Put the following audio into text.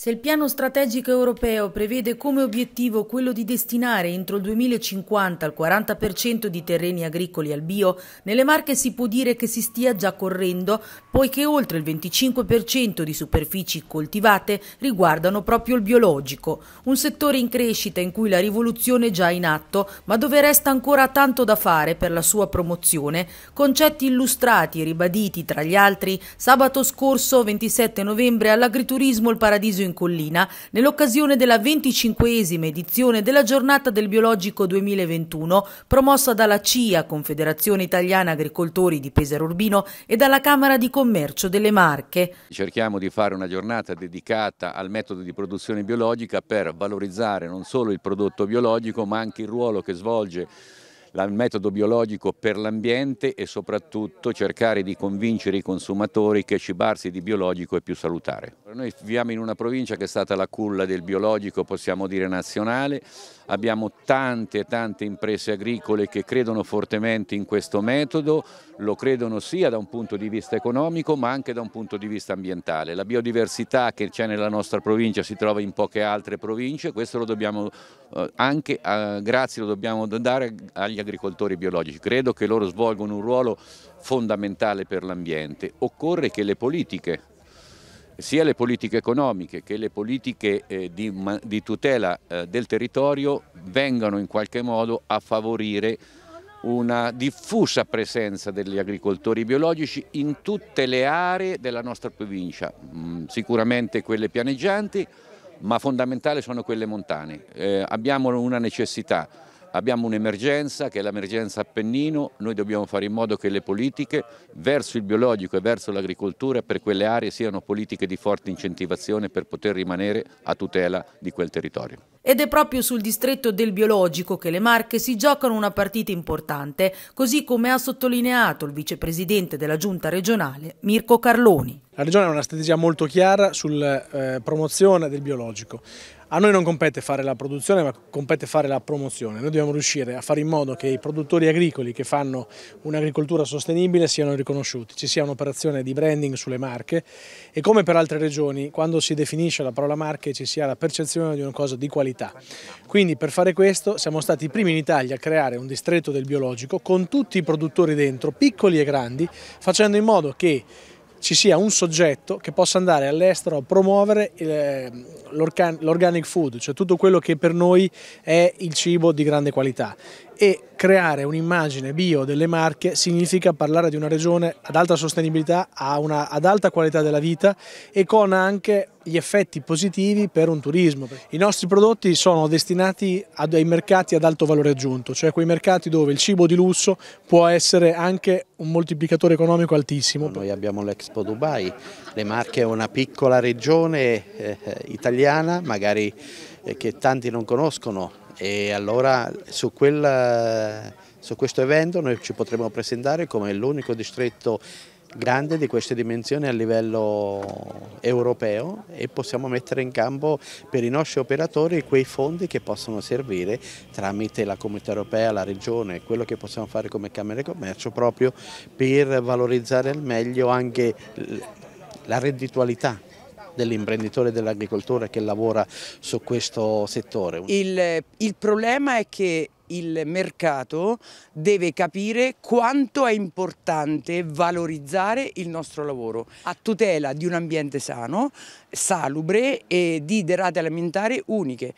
Se il piano strategico europeo prevede come obiettivo quello di destinare entro il 2050 il 40% di terreni agricoli al bio, nelle Marche si può dire che si stia già correndo, poiché oltre il 25% di superfici coltivate riguardano proprio il biologico, un settore in crescita in cui la rivoluzione è già in atto, ma dove resta ancora tanto da fare per la sua promozione, concetti illustrati e ribaditi tra gli altri sabato scorso 27 novembre all'agriturismo il paradiso in in collina nell'occasione della 25esima edizione della giornata del biologico 2021 promossa dalla CIA, Confederazione Italiana Agricoltori di Pesaro Urbino e dalla Camera di Commercio delle Marche. Cerchiamo di fare una giornata dedicata al metodo di produzione biologica per valorizzare non solo il prodotto biologico ma anche il ruolo che svolge il metodo biologico per l'ambiente e soprattutto cercare di convincere i consumatori che cibarsi di biologico è più salutare. Noi viviamo in una provincia che è stata la culla del biologico, possiamo dire nazionale, abbiamo tante tante imprese agricole che credono fortemente in questo metodo, lo credono sia da un punto di vista economico ma anche da un punto di vista ambientale. La biodiversità che c'è nella nostra provincia si trova in poche altre province, questo lo dobbiamo eh, anche, eh, grazie lo dobbiamo dare agli gli agricoltori biologici. Credo che loro svolgono un ruolo fondamentale per l'ambiente. Occorre che le politiche, sia le politiche economiche che le politiche eh, di, di, tutela eh, del territorio vengano in qualche modo a favorire una diffusa presenza degli agricoltori biologici in tutte le aree della nostra provincia, mm, sicuramente quelle pianeggianti, ma fondamentali sono quelle montane. Eh, abbiamo una necessità Abbiamo un'emergenza che è l'emergenza Appennino, noi dobbiamo fare in modo che le politiche verso il biologico e verso l'agricoltura per quelle aree siano politiche di forte incentivazione per poter rimanere a tutela di quel territorio. Ed è proprio sul distretto del biologico che le Marche si giocano una partita importante, così come ha sottolineato il vicepresidente della giunta regionale Mirko Carloni. La regione ha una strategia molto chiara sulla eh, promozione del biologico. A noi non compete fare la produzione ma compete fare la promozione, noi dobbiamo riuscire a fare in modo che i produttori agricoli che fanno un'agricoltura sostenibile siano riconosciuti, ci sia un'operazione di branding sulle marche e come per altre regioni quando si definisce la parola marche ci sia la percezione di una cosa di qualità. Quindi per fare questo siamo stati i primi in Italia a creare un distretto del biologico con tutti i produttori dentro, piccoli e grandi, facendo in modo che ci sia un soggetto che possa andare all'estero a promuovere eh, l'organic food, cioè tutto quello che per noi è il cibo di grande qualità e creare un'immagine bio delle Marche significa parlare di una regione ad alta sostenibilità, una, ad alta qualità della vita e con anche gli effetti positivi per un turismo. I nostri prodotti sono destinati ai mercati ad alto valore aggiunto, cioè quei mercati dove il cibo di lusso può essere anche un moltiplicatore economico altissimo. Noi abbiamo l'Expo Dubai, le Marche è una piccola regione eh, eh italiana, magari eh, che tanti non conoscono, e allora su, quella, su questo evento noi ci potremo presentare come l'unico distretto grande di queste dimensioni a livello europeo e possiamo mettere in campo per i nostri operatori quei fondi che possono servire tramite la comunità europea, la regione, quello che possiamo fare come Camera di Commercio proprio per valorizzare al meglio anche la redditualità dell'imprenditore dell'agricoltore che lavora su questo settore. Il, il problema è che il mercato deve capire quanto è importante valorizzare il nostro lavoro a tutela di un ambiente sano, salubre e di derate alimentari uniche.